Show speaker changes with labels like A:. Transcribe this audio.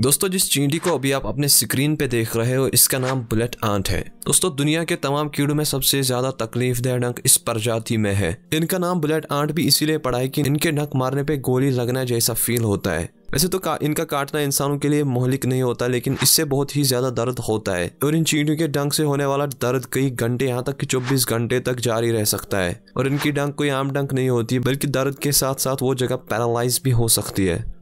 A: दोस्तों जिस चींटी को अभी आप अपने स्क्रीन पे देख रहे हो इसका नाम बुलेट आंट है दोस्तों दुनिया के तमाम कीड़ों में सबसे ज्यादा तकलीफ दह डंक इस प्रजाति में है इनका नाम बुलेट आंट भी इसीलिए पड़ा है कि इनके डंक मारने पे गोली लगना जैसा फील होता है वैसे तो का, इनका काटना इंसानों के लिए मोहलिक नहीं होता लेकिन इससे बहुत ही ज्यादा दर्द होता है और इन चींटियों के डंक से होने वाला दर्द कई घंटे यहाँ तक कि 24 घंटे तक जारी रह सकता है और इनकी डंक कोई आम डंक नहीं होती बल्कि दर्द के साथ साथ वो जगह पैरालाइज भी हो सकती है